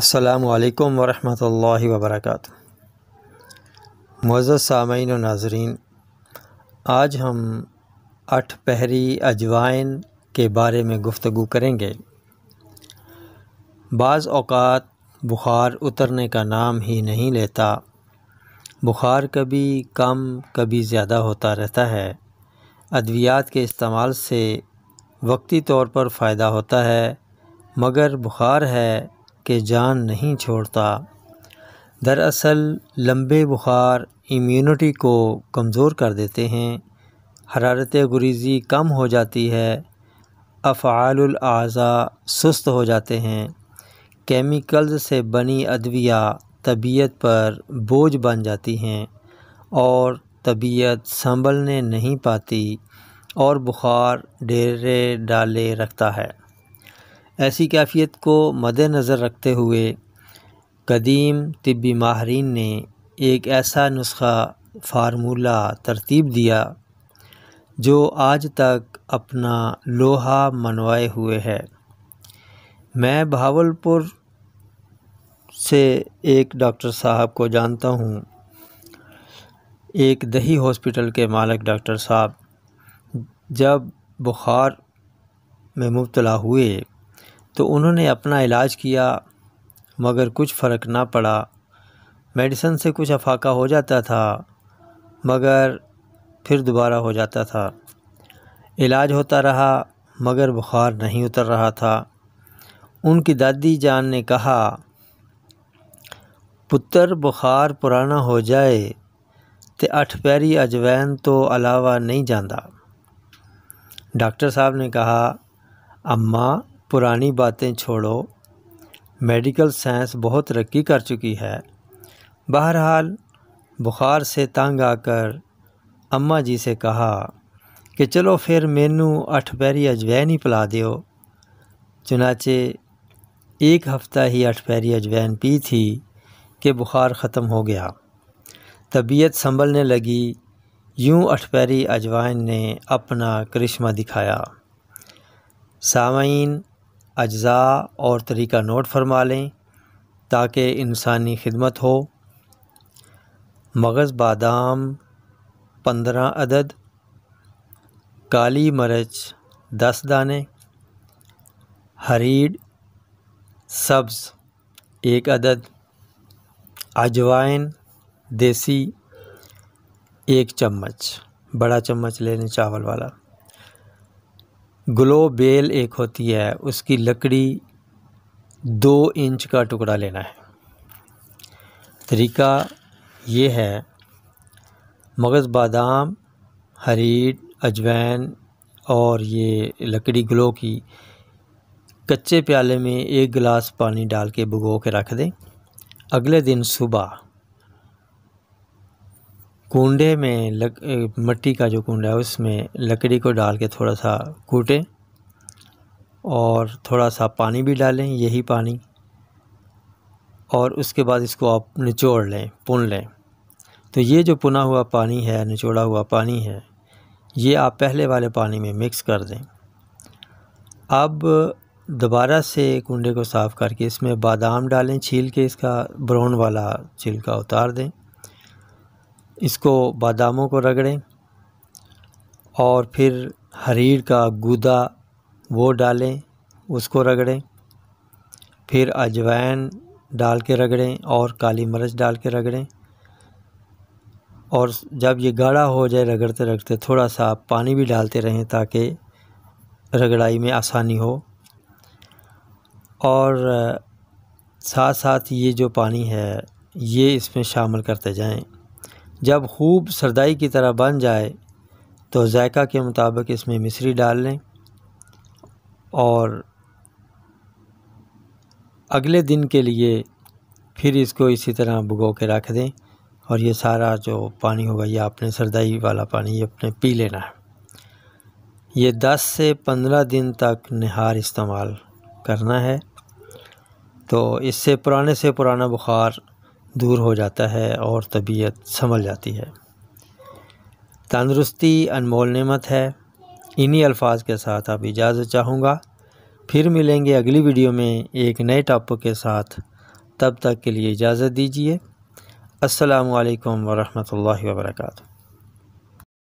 असलकम वरहमल वबरक मज़ सामीन व नाजरीन आज हम अठ पहरी अजवाइन के बारे में गुफ्तु करेंगे बाज़ अवत बुखार उतरने का नाम ही नहीं लेता बुखार कभी कम कभी ज़्यादा होता रहता है अद्वियात के इस्तेमाल से वक्ती तौर पर फ़ायदा होता है मगर बुखार है के जान नहीं छोड़ता दरअसल लंबे बुखार इम्यूनिटी को कमज़ोर कर देते हैं हरारत गुरीज़ी कम हो जाती है अफ़ालज़ा सुस्त हो जाते हैं केमिकल्स से बनी अदविया तबीयत पर बोझ बन जाती हैं और तबीयत संभलने नहीं पाती और बुखार डेरे डाले रखता है ऐसी कैफियत को मद्नज़र रखते हुए कदीम तिब्बी माहरीन ने एक ऐसा नुस्खा फार्मूला तरतीब दिया जो आज तक अपना लोहा मनवाए हुए है मैं भावलपुर से एक डॉक्टर साहब को जानता हूँ एक दही हॉस्पिटल के मालिक डॉक्टर साहब जब बुखार में मुबतला हुए तो उन्होंने अपना इलाज किया मगर कुछ फ़र्क ना पड़ा मेडिसन से कुछ अफाका हो जाता था मगर फिर दोबारा हो जाता था इलाज होता रहा मगर बुखार नहीं उतर रहा था उनकी दादी जान ने कहा पुत्र बुखार पुराना हो जाए तो अठ पैरी अजवैन तो अलावा नहीं जाता डॉक्टर साहब ने कहा अम्मा पुरानी बातें छोड़ो मेडिकल साइंस बहुत तरक्की कर चुकी है बहरहाल बुखार से तंग आकर अम्मा जी से कहा कि चलो फिर मैनू अठ पैरी अजवैन ही पिला दियो चुनाचे एक हफ़्ता ही अठ पैरी अजवैन पी थी कि बुखार ख़त्म हो गया तबीयत संभलने लगी यूं अठपैरी अजवाइन ने अपना करिश्मा दिखाया सामीन अज्जा और तरीका नोट फरमा लें ताकि इंसानी खिदमत हो मगज़ बादाम पंद्रह अदद काली मरच दस दाने हरीड सब्ज़ एक अदद अजवाइन देसी एक चम्मच बड़ा चम्मच ले लें चावल वाला ग्लो बेल एक होती है उसकी लकड़ी दो इंच का टुकड़ा लेना है तरीका ये है मगज़ बादाम हरीड अजवैन और ये लकड़ी ग्लो की कच्चे प्याले में एक गिलास पानी डाल के भुगो के रख दें अगले दिन सुबह कुंडे में लक मिट्टी का जो कुंडा है उसमें लकड़ी को डाल के थोड़ा सा कूटें और थोड़ा सा पानी भी डालें यही पानी और उसके बाद इसको आप निचोड़ लें पुन लें तो ये जो पुना हुआ पानी है निचोड़ा हुआ पानी है ये आप पहले वाले पानी में मिक्स कर दें अब दोबारा से कुंडे को साफ़ करके इसमें बादाम डालें छील के इसका ब्राउन वाला छिलका उतार दें इसको बादामों को रगड़ें और फिर हरीर का गुदा वो डालें उसको रगड़ें फिर अजवाइन डाल के रगड़ें और काली मिर्च डाल के रगड़ें और जब ये गाढ़ा हो जाए रगड़ते रगड़ते थोड़ा सा आप पानी भी डालते रहें ताकि रगड़ाई में आसानी हो और साथ साथ ये जो पानी है ये इसमें शामिल करते जाएं जब खूब सरदाई की तरह बन जाए तो जायका के मुताबिक इसमें मिश्री डाल लें और अगले दिन के लिए फिर इसको इसी तरह भुगो के रख दें और ये सारा जो पानी होगा ये आपने सरदाई वाला पानी ये अपने पी लेना है ये 10 से 15 दिन तक निहार इस्तेमाल करना है तो इससे पुराने से पुराना बुखार दूर हो जाता है और तबीयत संभल जाती है तंदरुस्ती अनमोल नेमत है इन्हीं अल्फाज के साथ आप इजाज़त चाहूँगा फिर मिलेंगे अगली वीडियो में एक नए टॉपिक के साथ तब तक के लिए इजाज़त दीजिए असलकम वरहमल वर्का